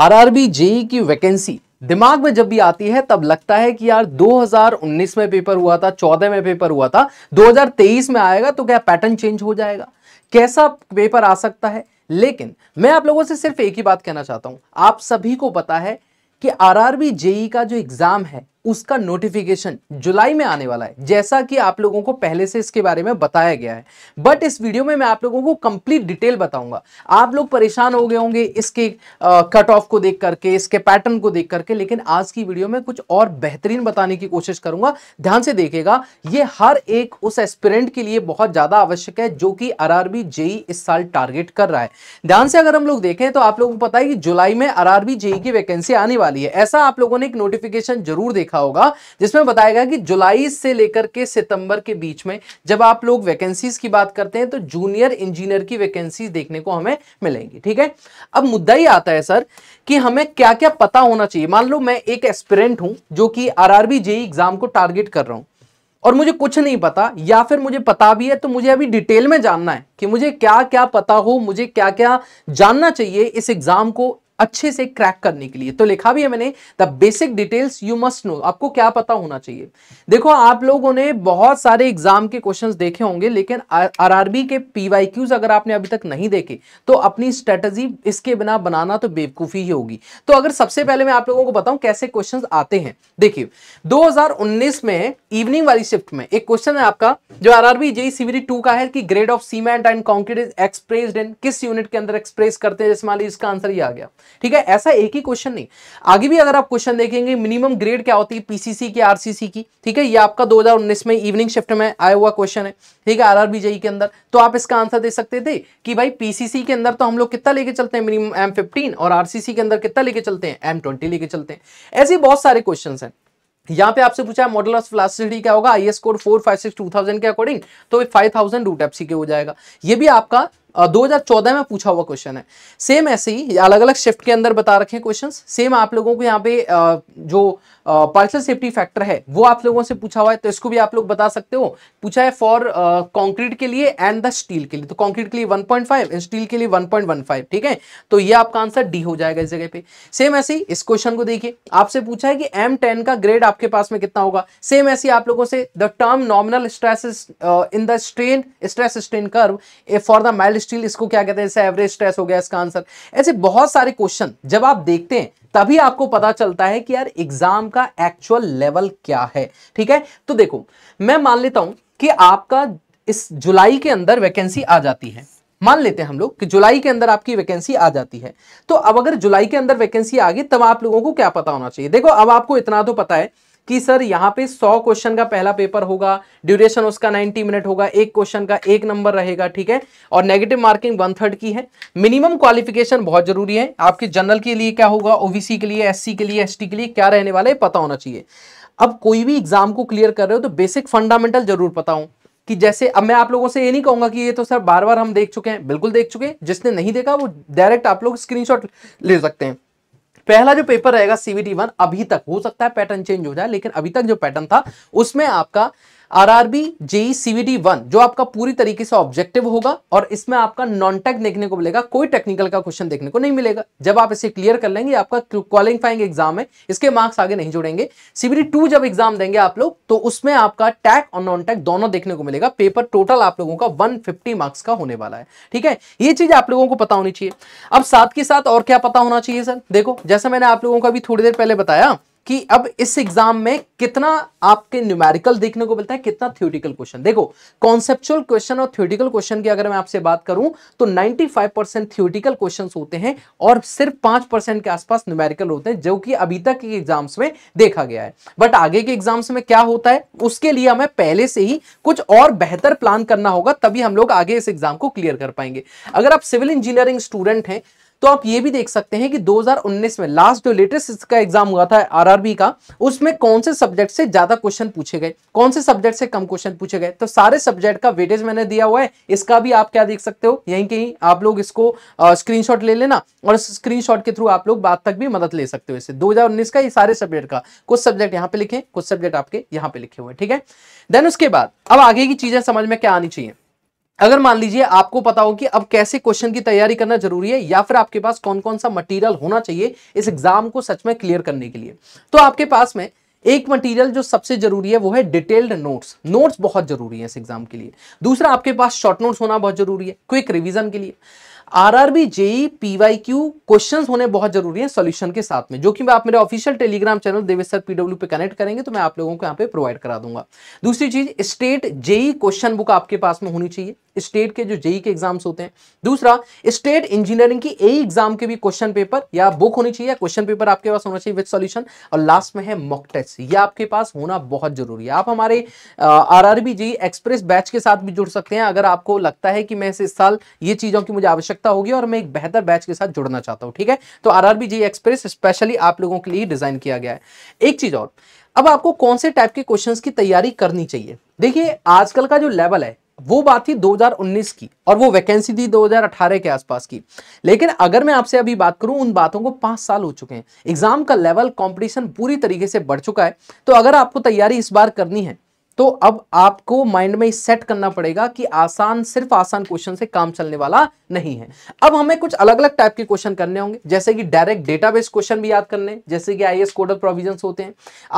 RRB JE की vacancy दिमाग में जब भी आती है तब लगता है कि यार 2019 में पेपर हुआ था 14 में पेपर हुआ था 2023 में आएगा तो क्या पैटर्न चेंज हो जाएगा कैसा पेपर आ सकता है लेकिन मैं आप लोगों से सिर्फ एक ही बात कहना चाहता हूं आप सभी को पता है कि आरआरबी जेई का जो एग्जाम है उसका नोटिफिकेशन जुलाई में आने वाला है जैसा कि आप लोगों को पहले से इसके बारे में बताया गया है बट इस वीडियो में मैं आप लोगों को कंप्लीट डिटेल बताऊंगा आप लोग परेशान हो गए होंगे इसके कट ऑफ को देख करके इसके पैटर्न को देख करके लेकिन आज की वीडियो में कुछ और बेहतरीन बताने की कोशिश करूंगा ध्यान से देखेगा यह हर एक उस एस्पिरेंट के लिए बहुत ज्यादा आवश्यक है जो कि आर आरबी जेई इस साल टारगेट कर रहा है ध्यान से अगर हम लोग देखें तो आप लोगों को पता है कि जुलाई में आर आरबी जेई की वैकेंसी आने वाली है ऐसा आप लोगों ने एक नोटिफिकेशन जरूर देखा लिखा होगा जिसमें बताया गया कि जुलाई से लेकर के सितंबर के बीच में जब आप लोग वैकेंसीज की बात करते हैं तो जूनियर इंजीनियर की वैकेंसीज देखने को हमें मिलेंगी ठीक है अब मुद्दा ही आता है सर कि हमें क्या क्या पता होना चाहिए मान लो मैं एक एक्सपेरेंट हूं जो कि आरआरबी जेई एग्जाम को टारगेट कर रहा हूं और मुझे कुछ नहीं पता या फिर मुझे पता भी है तो मुझे अभी डिटेल में जानना है कि मुझे क्या क्या पता हो मुझे क्या क्या जानना चाहिए इस एग्जाम को अच्छे से क्रैक करने के लिए तो लिखा भी है मैंने the basic details you must know आपको क्या पता होना चाहिए देखो आप लोगों ने बहुत सारे एग्जाम के क्वेश्चंस देखे होंगे लेकिन आरआरबी के पीवाईक्यूज अगर आपने अभी तक नहीं देखे तो अपनी स्ट्रेटजी इसके बिना बनाना तो बेवकूफी ही होगी तो अगर सबसे पहले मैं आप लोगों को बताऊं कैसे क्वेश्चन आते हैं देखिए दो में इवनिंग वाली शिफ्ट में एक क्वेश्चन है आपका जो आरआरबी जेई सीवीडी टू का है कि grade of cement and concrete is express in किस यूनिट के अंदर एक्सप्रेस करते हैं जैसे मान लीजिए इसका आंसर ही आ गया ठीक है ऐसा एक ही क्वेश्चन नहीं आगे भी अगर आप क्वेश्चन देखेंगे मिनिमम ग्रेड क्या होती है पीसीसी की आरसीसी की ठीक है ये आपका 2019 में इवनिंग शिफ्ट में आया हुआ क्वेश्चन है ठीक है आरआरबी जेई e के अंदर तो आप इसका आंसर दे सकते थे कि भाई पीसीसी के अंदर तो हम लोग कितना लेके चलते हैं मिनिमम एम और आरसीसी के अंदर कितना लेके चलते हैं एम ट्वेंटी लेके चलते हैं ऐसे बहुत सारे क्वेश्चन है यहाँ पे आपसे पूछा है मॉडल ऑफ प्लास्टिसिटी क्या होगा IS code four five six two thousand के अकॉर्डिंग तो फाइव थाउजेंड रूट एफसी के हो जाएगा ये भी आपका 2014 में पूछा हुआ क्वेश्चन है सेम ऐसे ही अलग अलग शिफ्ट के अंदर बता रखे क्वेश्चन सेम आप लोगों को यहाँ पे जो पार्सल सेफ्टी फैक्टर है वो आप लोगों से पूछा हुआ है तो इसको भी आप लोग बता सकते हो पूछा है फॉर कंक्रीट के लिए एंड द स्टील के लिए तो कंक्रीट के लिए 1.5 एंड स्टील के लिए 1.15 ठीक है तो ये आपका आंसर डी हो जाएगा इस जगह पे सेम ऐसे ही इस क्वेश्चन को देखिए आपसे पूछा है कि एम का ग्रेड आपके पास में कितना होगा सेम ऐसे आप लोगों से the term nominal stress in the strain stress strain curve for the mild steel इसको क्या कहते हैं एवरेज स्ट्रेस हो गया इसका आंसर ऐसे बहुत सारे क्वेश्चन जब आप देखते हैं तभी आपको पता चलता है कि यार एग्जाम का एक्चुअल लेवल क्या है ठीक है तो देखो मैं मान लेता हूं कि आपका इस जुलाई के अंदर वैकेंसी आ जाती है मान लेते हैं हम लोग कि जुलाई के अंदर आपकी वैकेंसी आ जाती है तो अब अगर जुलाई के अंदर वैकेंसी आ गई तब आप लोगों को क्या पता होना चाहिए देखो अब आपको इतना तो पता है कि सर यहाँ पे 100 क्वेश्चन का पहला पेपर होगा ड्यूरेशन उसका 90 मिनट होगा एक क्वेश्चन का एक नंबर रहेगा ठीक है और नेगेटिव मार्किंग वन थर्ड की है मिनिमम क्वालिफिकेशन बहुत जरूरी है आपके जनरल के लिए क्या होगा ओबीसी के लिए एस के लिए एस के लिए क्या रहने वाला है पता होना चाहिए अब कोई भी एग्जाम को क्लियर कर रहे हो तो बेसिक फंडामेंटल जरूर पता हूं कि जैसे अब मैं आप लोगों से ये नहीं कहूंगा कि ये तो सर बार बार हम देख चुके हैं बिल्कुल देख चुके हैं जिसने नहीं देखा वो डायरेक्ट आप लोग स्क्रीनशॉट ले सकते हैं पहला जो पेपर रहेगा सीवीटी वन अभी तक हो सकता है पैटर्न चेंज हो जाए लेकिन अभी तक जो पैटर्न था उसमें आपका आरआरबी जेई सीवीडी वन जो आपका पूरी तरीके से ऑब्जेक्टिव होगा और इसमें आपका नॉन टेक देखने को मिलेगा कोई टेक्निकल का क्वेश्चन देखने को नहीं मिलेगा जब आप इसे क्लियर कर लेंगे आपका क्वालिफाइंग एग्जाम है इसके मार्क्स आगे नहीं जुड़ेंगे सीवीडी टू जब एग्जाम देंगे आप लोग तो उसमें आपका टैक और नॉन टैक दोनों देखने को मिलेगा पेपर टोटल आप लोगों का वन मार्क्स का होने वाला है ठीक है ये चीज आप लोगों को पता होनी चाहिए अब साथ के साथ और क्या पता होना चाहिए सर देखो जैसा मैंने आप लोगों को अभी थोड़ी देर पहले बताया कि अब इस एग्जाम में कितना आपके न्यूमेरिकल देखने को मिलता है कितना थ्योरिटिकल क्वेश्चन देखो कॉन्सेप्चुअल क्वेश्चन और थ्योरिटिकल क्वेश्चन की अगर मैं आपसे बात करूं तो 95 परसेंट थ्योरिटिकल क्वेश्चन होते हैं और सिर्फ 5 परसेंट के आसपास न्यूमेरिकल होते हैं जो कि अभी तक के एग्जाम्स में देखा गया है बट आगे के एग्जाम्स में क्या होता है उसके लिए हमें पहले से ही कुछ और बेहतर प्लान करना होगा तभी हम लोग आगे इस एग्जाम को क्लियर कर पाएंगे अगर आप सिविल इंजीनियरिंग स्टूडेंट हैं तो आप ये भी देख सकते हैं कि 2019 में लास्ट जो लेटेस्ट का एग्जाम हुआ था आरआरबी का उसमें कौन से सब्जेक्ट से ज्यादा क्वेश्चन पूछे गए कौन से सब्जेक्ट से कम क्वेश्चन पूछे गए तो सारे सब्जेक्ट का वेटेज मैंने दिया हुआ है इसका भी आप क्या देख सकते हो यहीं कहीं आप लोग इसको स्क्रीन ले लेना और स्क्रीन के थ्रू आप लोग बात तक भी मदद ले सकते हो इसे दो का ये सारे सब्जेक्ट का कुछ सब्जेक्ट यहाँ पे लिखे कुछ सब्जेक्ट आपके यहाँ पे लिखे हुए ठीक है देन उसके बाद अब आगे की चीजें समझ में क्या आनी चाहिए अगर मान लीजिए आपको पता हो कि अब कैसे क्वेश्चन की तैयारी करना जरूरी है या फिर आपके पास कौन कौन सा मटेरियल होना चाहिए इस एग्जाम को सच में क्लियर करने के लिए तो आपके पास में एक मटेरियल जो सबसे जरूरी है वो है डिटेल्ड नोट्स नोट्स बहुत जरूरी है इस एग्जाम के लिए दूसरा आपके पास शॉर्ट नोट्स होना बहुत जरूरी है क्विक रिविजन के लिए RRB JE PY Q question होने बहुत जरूरी है सोल्यूशन के साथ में जो कि मैं आप मेरे official Telegram channel Deveshwar PW पे कनेक्ट करेंगे तो मैं आप लोगों को यहाँ पे प्रोवाइड करा दूंगा दूसरी चीज स्टेट जेई क्वेश्चन बुक आपके पास में होनी चाहिए स्टेट के जो जेई के एग्जाम्स होते हैं दूसरा स्टेट इंजीनियरिंग की ए एग्जाम के भी क्वेश्चन पेपर या बुक होनी चाहिए क्वेश्चन पेपर आपके पास होना चाहिए विद सॉल्यूशन और लास्ट में है मॉक टेस्ट ये आपके पास होना बहुत जरूरी है आप हमारे आर आर एक्सप्रेस बैच के साथ भी जुड़ सकते हैं अगर आपको लगता है कि मैं इस साल ये चीज़ों की मुझे आवश्यकता होगी और मैं एक बेहतर बैच के साथ जुड़ना चाहता हूँ ठीक है तो आर आर एक्सप्रेस स्पेशली आप लोगों के लिए डिज़ाइन किया गया है एक चीज़ और अब आपको कौन से टाइप के क्वेश्चन की तैयारी करनी चाहिए देखिए आजकल का जो लेवल है वो बात थी 2019 की और वो वैकेंसी थी 2018 के आसपास की लेकिन अगर मैं आपसे अभी बात करूं उन बातों को पांच साल हो चुके हैं एग्जाम का लेवल कंपटीशन पूरी तरीके से बढ़ चुका है तो अगर आपको तैयारी इस बार करनी है तो अब आपको माइंड में सेट करना पड़ेगा कि आसान सिर्फ आसान क्वेश्चन से काम चलने वाला नहीं है अब हमें कुछ अलग अलग टाइप के क्वेश्चन करने होंगे जैसे कि डायरेक्ट डेटाबेस क्वेश्चन भी याद करने जैसे कि आईएएस एस ऑफ प्रोविजन होते हैं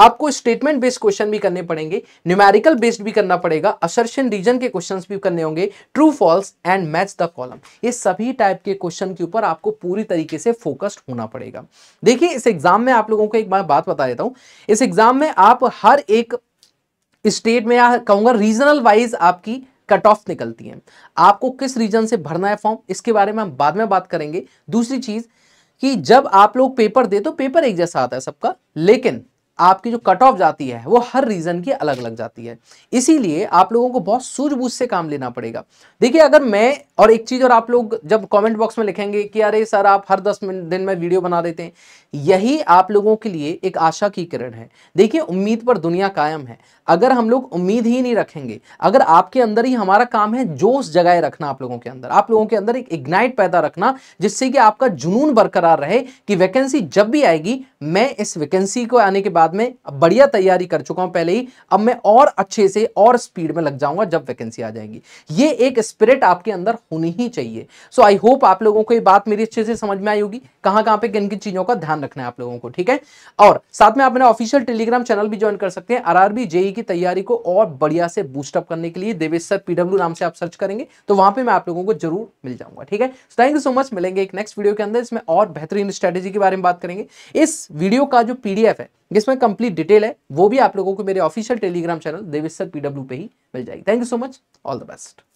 आपको स्टेटमेंट बेस्ड क्वेश्चन भी करने पड़ेंगे न्यूमेरिकल बेस्ड भी करना पड़ेगा असर्शन रीजन के क्वेश्चन भी करने होंगे true false and match the column ये सभी टाइप के क्वेश्चन के ऊपर आपको पूरी तरीके से फोकस्ड होना पड़ेगा देखिए इस एग्जाम में आप लोगों को एक बार बात बता देता हूं इस एग्जाम में आप हर एक स्टेट में या कहूंगा रीजनल वाइज आपकी कट ऑफ निकलती है आपको किस रीजन से भरना है फॉर्म इसके बारे में हम बाद में बात करेंगे दूसरी चीज़ कि जब आप लोग पेपर दे तो पेपर एक जैसा आता है सबका लेकिन आपकी जो कट ऑफ जाती है वो हर रीज़न की अलग अलग जाती है इसीलिए आप लोगों को बहुत सूझबूझ से काम लेना पड़ेगा देखिए अगर मैं और एक चीज़ और आप लोग जब कमेंट बॉक्स में लिखेंगे कि अरे सर आप हर दस मिनट दिन में वीडियो बना देते हैं यही आप लोगों के लिए एक आशा की किरण है देखिए उम्मीद पर दुनिया कायम है अगर हम लोग उम्मीद ही नहीं रखेंगे अगर आपके अंदर ही हमारा काम है जोश जगाए रखना आप लोगों के अंदर आप लोगों के अंदर एक इग्नाइट पैदा रखना जिससे कि आपका जुनून बरकरार रहे कि वैकेंसी जब भी आएगी मैं इस वैकेंसी को आने के बाद बाद में बढ़िया तैयारी कर चुका हूं पहले ही अब मैं और अच्छे से और स्पीड में लग जाऊंगा जब वैकेंसी आ जाएगी ये एक स्पिरिट आपके अंदर होनी ही चाहिए सो आई होप आप लोगों को ये बात मेरी अच्छे से समझ में आई होगी कहां कहां पे किन किन चीजों का ध्यान रखना है आप लोगों को ठीक है और साथ में आप मेरा ऑफिशियल टेलीग्राम चैनल भी ज्वाइन कर सकते हैं आरआरबी जेई e की तैयारी को और बढ़िया से बूस्टअप करने के लिए देवेश सर पीडब्ल्यू नाम से आप सर्च करेंगे तो वहां पर मैं आप लोगों को जरूर मिल जाऊंगा ठीक है थैंक यू सो मच मिलेंगे एक नेक्स्ट वीडियो के अंदर इसमें और बेहतरीन स्ट्रेटेजी के बारे में बात करेंगे इस वीडियो का जो पीडीएफ है जिसमें कंप्लीट डिटेल है वो भी आप लोगों को मेरे official Telegram channel Deveshwar PW पे ही मिल जाएगी thank you so much all the best